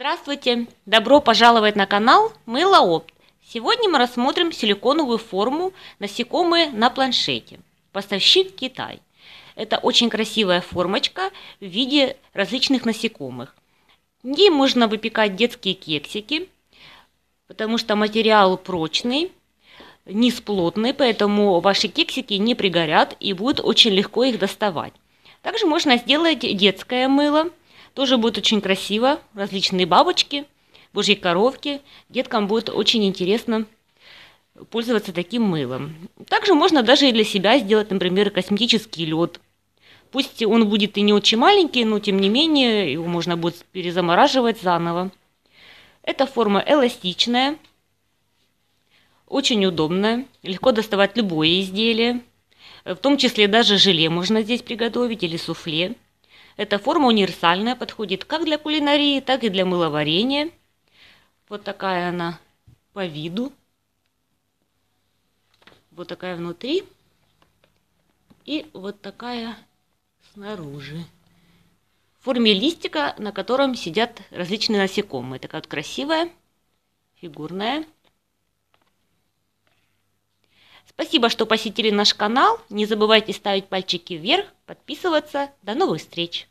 Здравствуйте! Добро пожаловать на канал Мыло Опт. Сегодня мы рассмотрим силиконовую форму насекомые на планшете. Поставщик Китай. Это очень красивая формочка в виде различных насекомых. В ней можно выпекать детские кексики, потому что материал прочный, низ плотный, поэтому ваши кексики не пригорят и будет очень легко их доставать. Также можно сделать детское мыло – тоже будет очень красиво, различные бабочки, божьи коровки. Деткам будет очень интересно пользоваться таким мылом. Также можно даже и для себя сделать, например, косметический лед. Пусть он будет и не очень маленький, но тем не менее его можно будет перезамораживать заново. Эта форма эластичная, очень удобная, легко доставать любое изделие. В том числе даже желе можно здесь приготовить или суфле. Эта форма универсальная, подходит как для кулинарии, так и для мыловарения. Вот такая она по виду. Вот такая внутри. И вот такая снаружи. В форме листика, на котором сидят различные насекомые. Такая вот красивая, фигурная. Спасибо, что посетили наш канал. Не забывайте ставить пальчики вверх, подписываться. До новых встреч!